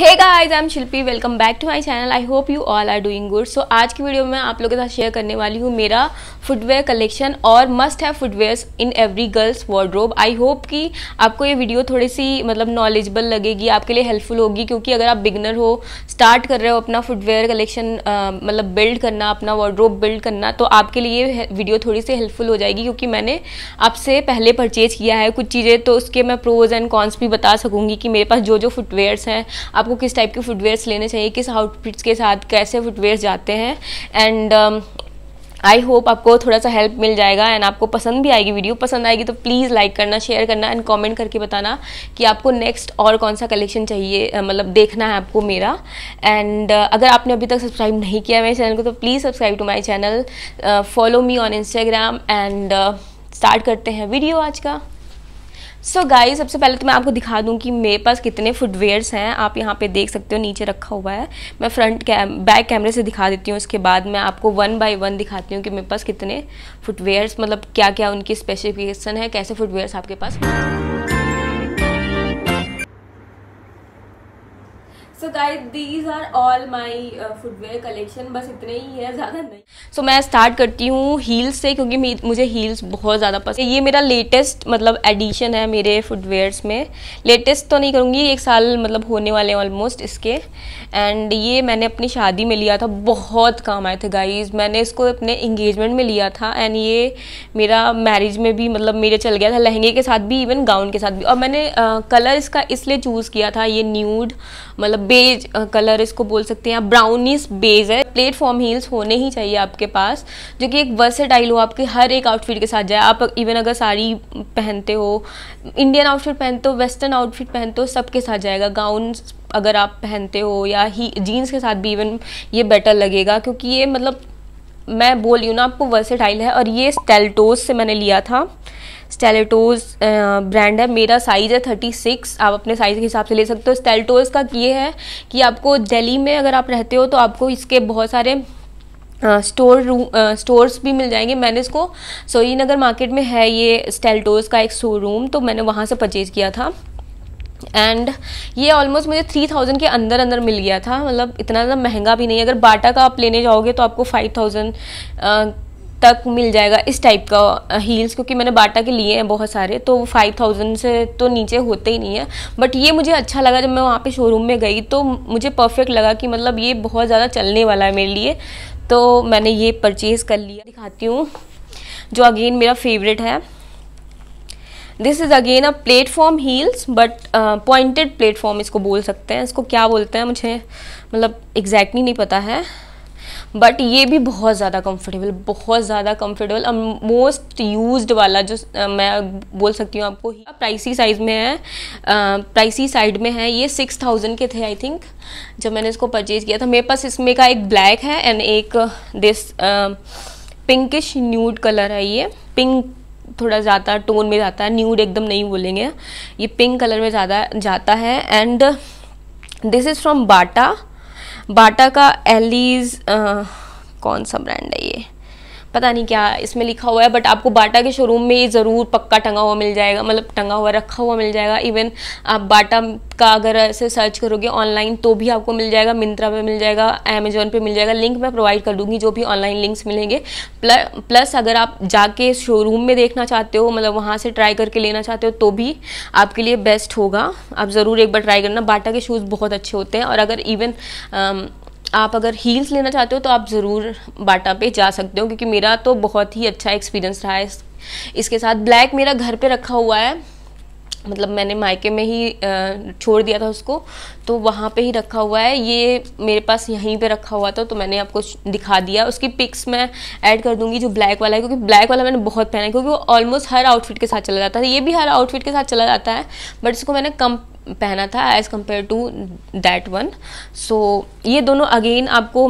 hey guys I am Shilpi welcome back to my channel I hope you all are doing good so आज की video में आप लोगों के साथ शेयर करने वाली हूँ मेरा फुटवेयर कलेक्शन और must have footwears in every girls wardrobe I hope कि आपको ये वीडियो थोड़ी सी मतलब नॉलेजबल लगेगी आपके लिए हेल्पफुल होगी क्योंकि अगर आप बिगनर हो स्टार्ट कर रहे हो अपना फुटवेयर कलेक्शन मतलब बिल्ड करना अपना वार्ड्रोब बिल्ड करना तो आपके लिए वीडियो थोड़ी सी हेल्पफुल हो जाएगी क्योंकि मैंने आपसे पहले परचेज किया है कुछ चीज़ें तो उसके मैं प्रोज एंड कॉन्स भी बता सकूँगी कि मेरे पास जो जो फुटवेयर्स हैं आप आपको किस टाइप के फुटवेयर्स लेने चाहिए किस आउटफिट्स के साथ कैसे फुटवेयर्स जाते हैं एंड आई होप आपको थोड़ा सा हेल्प मिल जाएगा एंड आपको पसंद भी आएगी वीडियो पसंद आएगी तो प्लीज़ लाइक करना शेयर करना एंड कमेंट करके बताना कि आपको नेक्स्ट और कौन सा कलेक्शन चाहिए मतलब देखना है आपको मेरा एंड अगर आपने अभी तक सब्सक्राइब नहीं किया मेरे चैनल को तो please subscribe to my channel follow me on Instagram and start करते हैं वीडियो आज का सो so सबसे पहले तो मैं आपको दिखा दूँ कि मेरे पास कितने फुटवेयर्स हैं आप यहाँ पे देख सकते हो नीचे रखा हुआ है मैं फ्रंट कैम बैक कैमरे से दिखा देती हूँ उसके बाद मैं आपको वन बाय वन दिखाती हूँ कि मेरे पास कितने फुटवेयर्स मतलब क्या क्या उनकी स्पेसिफिकेशन है कैसे फुटवेयर्स आपके पास so guys these are all my footwear collection बस इतने ही है ज़्यादा नहीं सो so, मैं स्टार्ट करती हूँ हील्स से क्योंकि मुझे हील्स बहुत ज़्यादा पसंद है ये मेरा लेटेस्ट मतलब एडिशन है मेरे फुटवेयर्स में लेटेस्ट तो नहीं करूँगी एक साल मतलब होने वाले ऑलमोस्ट इसके एंड ये मैंने अपनी शादी में लिया था बहुत काम आए थे गाइज मैंने इसको अपने इंगेजमेंट में लिया था एंड ये मेरा मैरिज में भी मतलब मेरे चल गया था लहंगे के साथ भी इवन गाउन के साथ भी और मैंने कलर uh, इसका इसलिए चूज़ किया था ये न्यूड मतलब बेज कलर uh, इसको बोल सकते हैं आप ब्राउनिस बेज है प्लेटफॉर्म हील्स होने ही चाहिए आपके पास जो कि एक वर्सेटाइल हो आपके हर एक आउटफिट के साथ जाए आप इवन अगर साड़ी पहनते हो इंडियन आउटफिट पहनते हो वेस्टर्न आउटफिट पहनते हो सबके साथ जाएगा गाउन अगर आप पहनते हो या ही जीन्स के साथ भी इवन ये बेटर लगेगा क्योंकि ये मतलब मैं बोल रही हूँ ना आपको वर्सेटाइल है और ये स्टेल्टोस से मैंने लिया था स्टेलेटोज ब्रांड uh, है मेरा साइज़ है थर्टी सिक्स आप अपने साइज़ के हिसाब से ले सकते हो स्टेलेटोज का ये है कि आपको दिल्ली में अगर आप रहते हो तो आपको इसके बहुत सारे स्टोर रूम स्टोर्स भी मिल जाएंगे मैंने इसको सोई नगर मार्केट में है ये स्टेल्टोज का एक शोरूम तो मैंने वहाँ से परचेज़ किया था एंड ये ऑलमोस्ट मुझे थ्री थाउजेंड के अंदर अंदर मिल गया था मतलब इतना ज़्यादा महंगा भी नहीं अगर बाटा का आप लेने जाओगे तो आपको फाइव थाउजेंड तक मिल जाएगा इस टाइप का हील्स क्योंकि मैंने बाटा के लिए हैं बहुत सारे तो वो फाइव थाउजेंड से तो नीचे होते ही नहीं है बट ये मुझे अच्छा लगा जब मैं वहाँ पे शोरूम में गई तो मुझे परफेक्ट लगा कि मतलब ये बहुत ज़्यादा चलने वाला है मेरे लिए तो मैंने ये परचेज़ कर लिया दिखाती हूँ जो अगेन मेरा फेवरेट है this is again a platform heels but pointed platform इसको बोल सकते हैं इसको क्या बोलते हैं मुझे मतलब एग्जैक्टली exactly नहीं पता है बट ये भी बहुत ज़्यादा कम्फर्टेबल बहुत ज़्यादा और मोस्ट यूज वाला जो मैं बोल सकती हूँ आपको प्राइसी साइज़ में है प्राइसी साइड में है ये सिक्स थाउजेंड के थे आई थिंक जब मैंने इसको परचेज़ किया था मेरे पास इसमें का एक ब्लैक है एंड एक दिस पिंकिश न्यूड कलर है ये पिंक थोड़ा ज़्यादा टोन में जाता है न्यूड एकदम नहीं बोलेंगे ये पिंक कलर में ज़्यादा जाता है and this is from Bata Bata का एलिज कौन सा ब्रांड है ये पता नहीं क्या इसमें लिखा हुआ है बट आपको बाटा के शोरूम में ये ज़रूर पक्का टंगा हुआ मिल जाएगा मतलब टंगा हुआ रखा हुआ मिल जाएगा इवन आप बाटा का अगर ऐसे सर्च करोगे ऑनलाइन तो भी आपको मिल जाएगा मिंत्रा पे मिल जाएगा अमेजोन पे मिल जाएगा लिंक मैं प्रोवाइड कर दूंगी जो भी ऑनलाइन लिंक्स मिलेंगे प्लस अगर आप जाके शोरूम में देखना चाहते हो मतलब वहाँ से ट्राई करके लेना चाहते हो तो भी आपके लिए बेस्ट होगा आप ज़रूर एक बार ट्राई करना बाटा के शूज़ बहुत अच्छे होते हैं और अगर इवन आप अगर हील्स लेना चाहते हो तो आप ज़रूर बाटा पे जा सकते हो क्योंकि मेरा तो बहुत ही अच्छा एक्सपीरियंस रहा है इसके साथ ब्लैक मेरा घर पे रखा हुआ है मतलब मैंने मायके में ही छोड़ दिया था उसको तो वहाँ पे ही रखा हुआ है ये मेरे पास यहीं पे रखा हुआ था तो मैंने आपको दिखा दिया उसकी पिक्स मैं ऐड कर दूंगी जो ब्लैक वाला है क्योंकि ब्लैक वाला मैंने बहुत पहना है क्योंकि वो ऑलमोस्ट हर आउटफिट के साथ चला जाता है ये भी हर आउटफिट के साथ चला जाता है बट इसको मैंने कम पहना था as compare to that one so ये दोनों अगेन आपको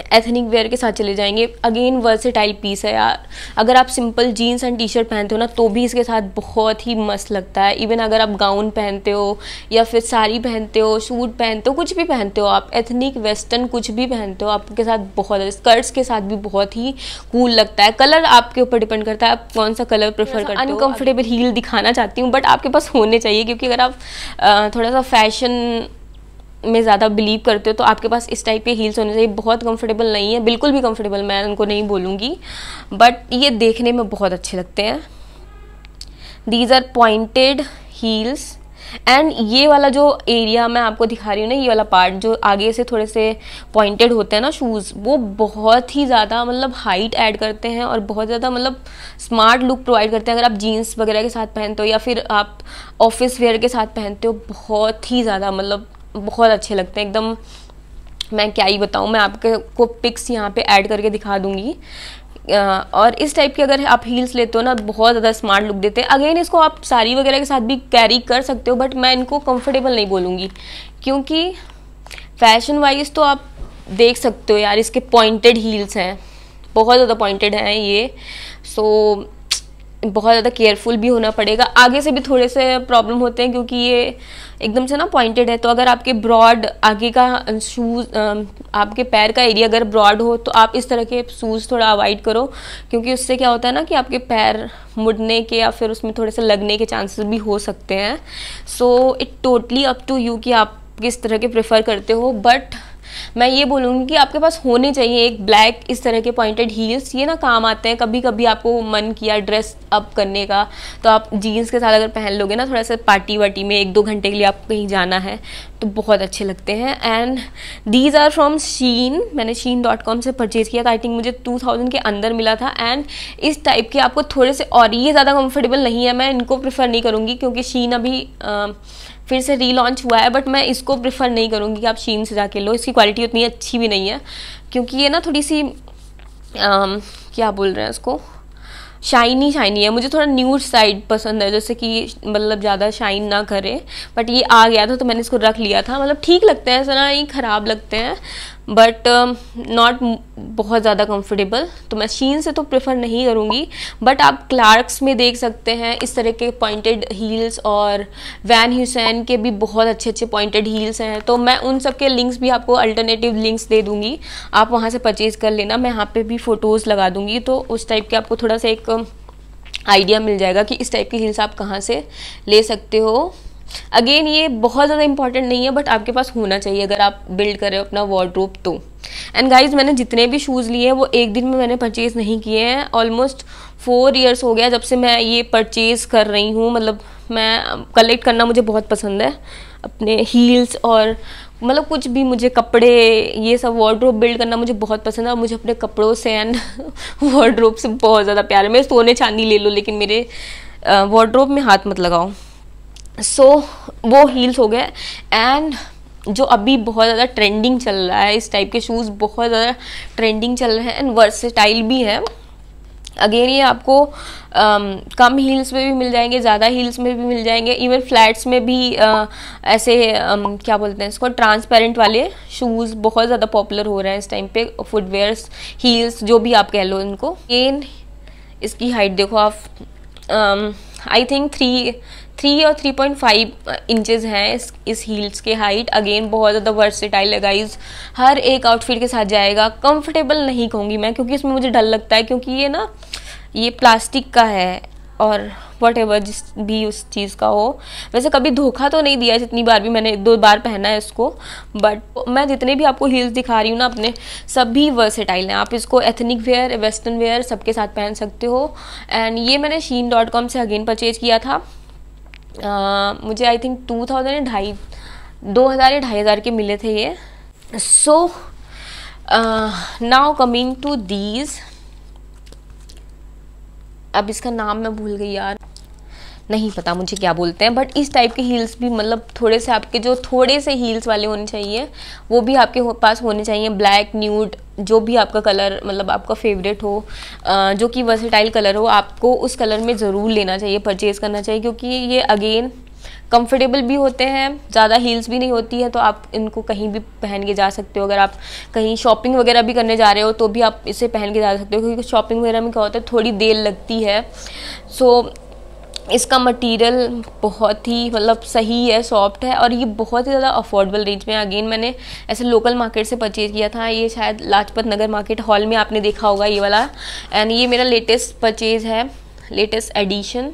एथनिक वेयर के साथ चले जाएंगे अगेन वर्सेटाइल पीस है यार अगर आप simple jeans and T shirt पहनते हो ना तो भी इसके साथ बहुत ही मस्त लगता है इवन अगर आप गाउन पहनते हो या फिर साड़ी पहनते हो सूट पहनते हो कुछ भी पहनते हो आप एथनिक वेस्टर्न कुछ भी पहनते हो आपके साथ बहुत स्कर्ट्स के साथ भी बहुत ही कूल लगता है कलर आपके ऊपर डिपेंड करता है आप कौन सा कलर प्रेफर करते हो अनकम्फर्टेबल हील दिखाना चाहती हूँ बट आपके पास होने चाहिए क्योंकि अगर आप थोड़ा सा फैशन में ज़्यादा बिलीव करते हो तो आपके पास इस टाइप के हील्स होने चाहिए बहुत कंफर्टेबल नहीं है बिल्कुल भी कंफर्टेबल मैं उनको नहीं बोलूँगी बट ये देखने में बहुत अच्छे लगते हैं these are pointed heels and ये वाला जो एरिया मैं आपको दिखा रही हूँ ना ये वाला पार्ट जो आगे से थोड़े से पॉइंटेड होते हैं ना शूज़ वो बहुत ही ज़्यादा मतलब हाइट ऐड करते हैं और बहुत ज़्यादा मतलब स्मार्ट लुक प्रोवाइड करते हैं अगर आप जीन्स वगैरह के साथ पहनते हो या फिर आप ऑफिस वेयर के साथ पहनते हो बहुत ही ज़्यादा मतलब बहुत अच्छे लगते हैं एकदम मैं क्या ही बताऊँ मैं आपके को पिक्स यहाँ पे ऐड करके दिखा दूँगी और इस टाइप के अगर आप हील्स लेते हो ना बहुत ज़्यादा स्मार्ट लुक देते हैं अगेन इसको आप साड़ी वगैरह के साथ भी कैरी कर सकते हो बट मैं इनको कंफर्टेबल नहीं बोलूँगी क्योंकि फैशन वाइज तो आप देख सकते हो यार इसके पॉइंटेड हील्स हैं बहुत ज़्यादा पॉइंटेड हैं ये सो so, बहुत ज़्यादा केयरफुल भी होना पड़ेगा आगे से भी थोड़े से प्रॉब्लम होते हैं क्योंकि ये एकदम से ना पॉइंटेड है तो अगर आपके ब्रॉड आगे का शूज़ आपके पैर का एरिया अगर ब्रॉड हो तो आप इस तरह के शूज़ थोड़ा अवॉइड करो क्योंकि उससे क्या होता है ना कि आपके पैर मुड़ने के या फिर उसमें थोड़े से लगने के चांसेस भी हो सकते हैं so it totally up to you कि आप किस तरह के प्रेफर करते हो बट मैं ये बोलूँगी कि आपके पास होने चाहिए एक ब्लैक इस तरह के पॉइंटेड हील्स ये ना काम आते हैं कभी कभी आपको मन किया ड्रेस अप करने का तो आप जीन्स के साथ अगर पहन लोगे ना थोड़ा सा पार्टी वार्टी में एक दो घंटे के लिए आपको कहीं जाना है तो बहुत अच्छे लगते हैं and these are from Shein मैंने शीन डॉट कॉम से परचेज़ किया था आई थिंक मुझे टू थाउजेंड के अंदर मिला था एंड इस टाइप के आपको थोड़े से और ये ज़्यादा कंफर्टेबल नहीं है मैं इनको प्रेफर नहीं करूँगी क्योंकि शीन अभी आ, फिर से रीलॉन्च हुआ है बट मैं इसको प्रेफर नहीं करूँगी कि आप शीन से जाके लो इसकी क्वालिटी उतनी अच्छी भी नहीं है क्योंकि ये ना थोड़ी सी आ, क्या बोल रहे हैं इसको शाइनी शाइनी है मुझे थोड़ा न्यूज साइड पसंद है जैसे कि मतलब ज़्यादा शाइन ना करे बट ये आ गया था तो मैंने इसको रख लिया था मतलब ठीक लगते हैं ऐसा ना ही ख़राब लगते हैं बट नॉट um, बहुत ज़्यादा कंफर्टेबल तो मैं शीन से तो प्रेफर नहीं करूँगी बट आप क्लार्क्स में देख सकते हैं इस तरह के पॉइंटेड हील्स और वैन हुसैन के भी बहुत अच्छे अच्छे पॉइंटेड हील्स हैं तो मैं उन सब के लिंक्स भी आपको अल्टरनेटिव लिंक्स दे दूँगी आप वहाँ से परचेज़ कर लेना मैं यहाँ पर भी फ़ोटोज़ लगा दूँगी तो उस टाइप के आपको थोड़ा सा एक आइडिया um, मिल जाएगा कि इस टाइप की हील्स आप कहाँ से ले सकते हो अगेन ये बहुत ज़्यादा इंपॉर्टेंट नहीं है बट आपके पास होना चाहिए अगर आप बिल्ड करें अपना वार्ड्रोप तो एंड गाइज मैंने जितने भी शूज़ लिए हैं वो एक दिन में मैंने परचेज़ नहीं किए हैं ऑलमोस्ट फोर ईयर्स हो गया जब से मैं ये परचेज़ कर रही हूँ मतलब मैं कलेक्ट करना मुझे बहुत पसंद है अपने हील्स और मतलब कुछ भी मुझे कपड़े ये सब वार्ड्रोप बिल्ड करना मुझे बहुत पसंद है और मुझे अपने कपड़ों से एंड वार्ड्रोप से बहुत ज़्यादा प्यार है मेरे सोने चांदी ले लो लेकिन मेरे वार्ड्रोप में हाथ मत लगाओ सो so, वो हील्स हो गए एंड जो अभी बहुत ज़्यादा ट्रेंडिंग चल रहा है इस टाइप के शूज़ बहुत ज़्यादा ट्रेंडिंग चल रहे हैं एंड वर्सेटाइल भी है अगेन ये आपको um, कम हील्स में भी मिल जाएंगे ज़्यादा हील्स में भी मिल जाएंगे इवन फ्लैट्स में भी uh, ऐसे um, क्या बोलते हैं इसको ट्रांसपेरेंट वाले शूज़ बहुत ज़्यादा पॉपुलर हो रहे हैं इस टाइम पे फुटवेयर्स हील्स जो भी आप कह लो इनको एन इसकी हाइट देखो आप आई थिंक थ्री थ्री और थ्री पॉइंट फाइव इंचज़ हैं इस, इस हील्स के हाइट अगेन बहुत ज़्यादा वर्सेटाइल है गाइज हर एक आउटफिट के साथ जाएगा कंफर्टेबल नहीं कहूँगी मैं क्योंकि इसमें मुझे डर लगता है क्योंकि ये ना ये प्लास्टिक का है और वट एवर जिस भी उस चीज़ का हो वैसे कभी धोखा तो नहीं दिया जितनी बार भी मैंने एक दो बार पहना है इसको बट मैं जितने भी आपको हील्स दिखा रही हूँ ना अपने सभी वर्सेटाइल हैं आप इसको एथनिक वेयर वेस्टर्न वेयर सबके साथ पहन सकते हो एंड ये मैंने शीन डॉट कॉम से अगेन परचेज किया था मुझे आई थिंक टू थाउजेंड ढाई दो हज़ार या ढाई हज़ार के मिले थे ये so now coming to these अब इसका नाम मैं भूल गई यार नहीं पता मुझे क्या बोलते हैं बट इस टाइप के हील्स भी मतलब थोड़े से आपके जो थोड़े से हील्स वाले होने चाहिए वो भी आपके पास होने चाहिए ब्लैक न्यूड जो भी आपका कलर मतलब आपका फेवरेट हो जो कि वर्सेटाइल कलर हो आपको उस कलर में ज़रूर लेना चाहिए परचेज़ करना चाहिए क्योंकि ये अगेन कंफर्टेबल भी होते हैं ज़्यादा हील्स भी नहीं होती है तो आप इनको कहीं भी पहन के जा सकते हो अगर आप कहीं शॉपिंग वगैरह भी करने जा रहे हो तो भी आप इसे पहन के जा सकते हो क्योंकि शॉपिंग वगैरह में क्या होता है थोड़ी देर लगती है सो so, इसका मटेरियल बहुत ही मतलब सही है सॉफ्ट है और ये बहुत ही ज़्यादा अफोर्डेबल रेंज में अगेन मैंने ऐसे लोकल मार्केट से परचेज़ किया था ये शायद लाजपत नगर मार्केट हॉल में आपने देखा होगा ये वाला एंड ये मेरा लेटेस्ट परचेज़ है लेटेस्ट एडिशन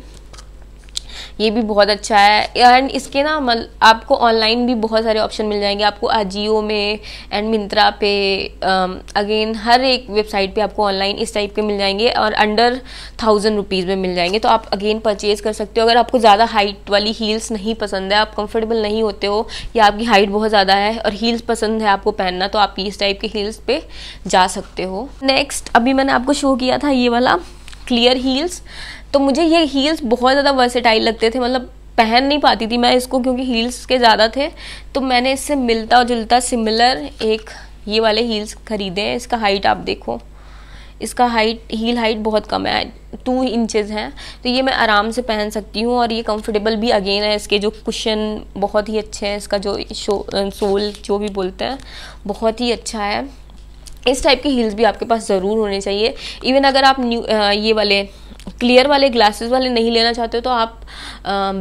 ये भी बहुत अच्छा है एंड इसके ना मल आपको ऑनलाइन भी बहुत सारे ऑप्शन मिल जाएंगे आपको अजियो में एंड मिंत्रा पे अगेन um, हर एक वेबसाइट पे आपको ऑनलाइन इस टाइप के मिल जाएंगे और अंडर थाउजेंड रुपीज़ में मिल जाएंगे तो आप अगेन परचेज़ कर सकते हो अगर आपको ज़्यादा हाइट वाली हील्स नहीं पसंद है आप कंफर्टेबल नहीं होते हो या आपकी हाइट बहुत ज़्यादा है और हील्स पसंद है आपको पहनना तो आप इस टाइप के हील्स पे जा सकते हो नेक्स्ट अभी मैंने आपको शो किया था ये वाला क्लियर हील्स तो मुझे ये हील्स बहुत ज़्यादा वर्सेटाइल लगते थे मतलब पहन नहीं पाती थी मैं इसको क्योंकि हील्स के ज़्यादा थे तो मैंने इससे मिलता जुलता सिमिलर एक ये वाले हील्स खरीदे हैं इसका हाइट आप देखो इसका हाइट हील हाइट बहुत कम है टू इंचेस हैं तो ये मैं आराम से पहन सकती हूँ और ये कंफर्टेबल भी अगेन है इसके जो कुशन बहुत ही अच्छे हैं इसका जो शो सोल जो भी बोलते हैं बहुत ही अच्छा है इस टाइप के हील्स भी आपके पास ज़रूर होने चाहिए इवन अगर आप न्यू ये वाले क्लियर वाले ग्लासेस वाले नहीं लेना चाहते हो तो आप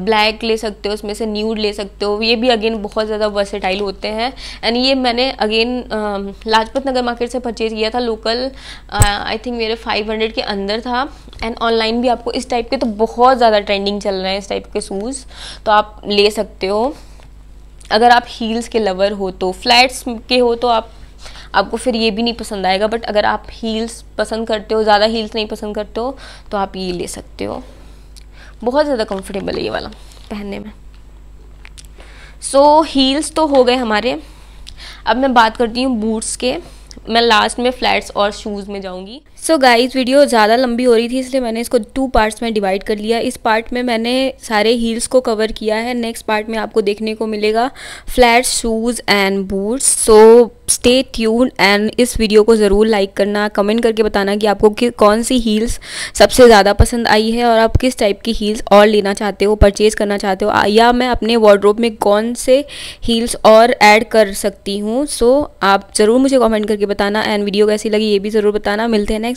ब्लैक ले सकते हो उसमें से न्यूड ले सकते हो ये भी अगेन बहुत ज़्यादा वर्सेटाइल होते हैं एंड ये मैंने अगेन लाजपत नगर मार्केट से परचेज़ किया था लोकल आई थिंक मेरे 500 के अंदर था एंड ऑनलाइन भी आपको इस टाइप के तो बहुत ज़्यादा ट्रेंडिंग चल रहे हैं इस टाइप के शूज़ तो आप ले सकते हो अगर आप हील्स के लवर हो तो फ्लैट्स के हो तो आप आपको फिर ये भी नहीं पसंद आएगा बट अगर आप हील्स पसंद करते हो ज़्यादा हील्स नहीं पसंद करते हो तो आप ये ले सकते हो बहुत ज़्यादा कंफर्टेबल है ये वाला पहनने में सो so, हील्स तो हो गए हमारे अब मैं बात करती हूँ बूट्स के मैं लास्ट में फ्लैट्स और शूज़ में जाऊँगी सो गाइज वीडियो ज़्यादा लंबी हो रही थी इसलिए मैंने इसको टू पार्ट्स में डिवाइड कर लिया इस पार्ट में मैंने सारे हील्स को कवर किया है नेक्स्ट पार्ट में आपको देखने को मिलेगा flat shoes and boots so stay tuned and इस वीडियो को ज़रूर लाइक करना कमेंट करके बताना कि आपको कि कौन सी हील्स सबसे ज़्यादा पसंद आई है और आप किस टाइप की हील्स और लेना चाहते हो परचेज़ करना चाहते हो या मैं अपने वार्ड्रोब में कौन से हील्स और ऐड कर सकती हूँ सो so, आप ज़रूर मुझे कमेंट करके बताना एंड वीडियो कैसी लगी ये भी ज़रूर बताना मिलते हैं नेक्स्ट